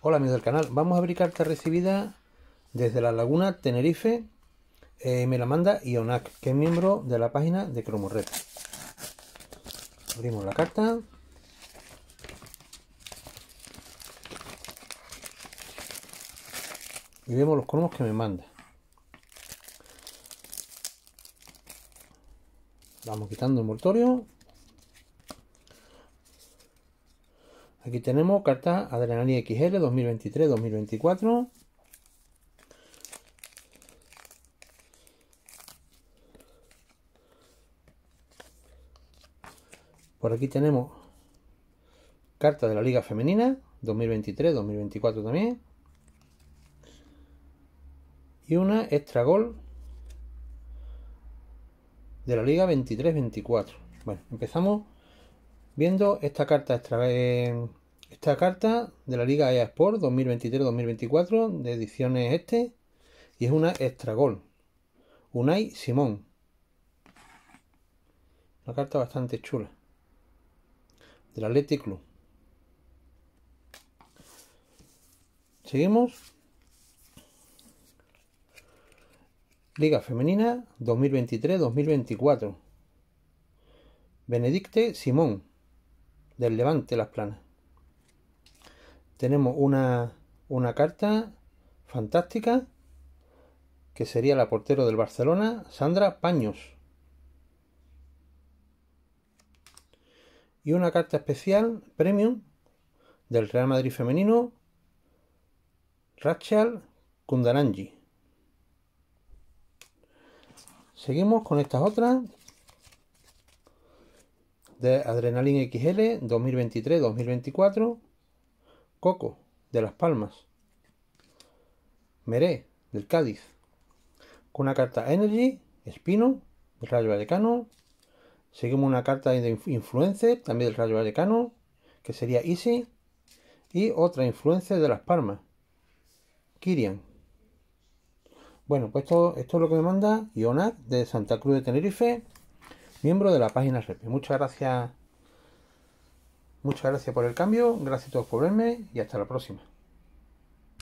Hola amigos del canal, vamos a abrir carta recibida desde la laguna Tenerife. Eh, me la manda Ionac, que es miembro de la página de Red. Abrimos la carta. Y vemos los cromos que me manda. Vamos quitando el mortorio. Aquí tenemos carta Adrenalina XL 2023-2024. Por aquí tenemos carta de la Liga Femenina 2023-2024 también. Y una extra gol de la Liga 23-24. Bueno, empezamos viendo esta carta extra, eh, esta carta de la Liga EA Sport 2023-2024 de ediciones este y es una extra gol. Unai Simón. Una carta bastante chula. Del Athletic Club. Seguimos. Liga Femenina 2023-2024. Benedicte Simón, del Levante Las Planas tenemos una, una carta fantástica que sería la portero del Barcelona, Sandra Paños. Y una carta especial, premium, del Real Madrid femenino, Rachel Kundananji. Seguimos con estas otras de Adrenalin XL 2023-2024 Coco, de Las Palmas. Meré, del Cádiz. Con una carta Energy, Espino, del Rayo Vallecano. Seguimos una carta de Influencer, también del Rayo Vallecano, que sería Easy. Y otra Influencer de Las Palmas, Kirian. Bueno, pues esto, es lo que me manda Ionad, de Santa Cruz de Tenerife, miembro de la página REP. Muchas gracias Muchas gracias por el cambio, gracias a todos por verme y hasta la próxima.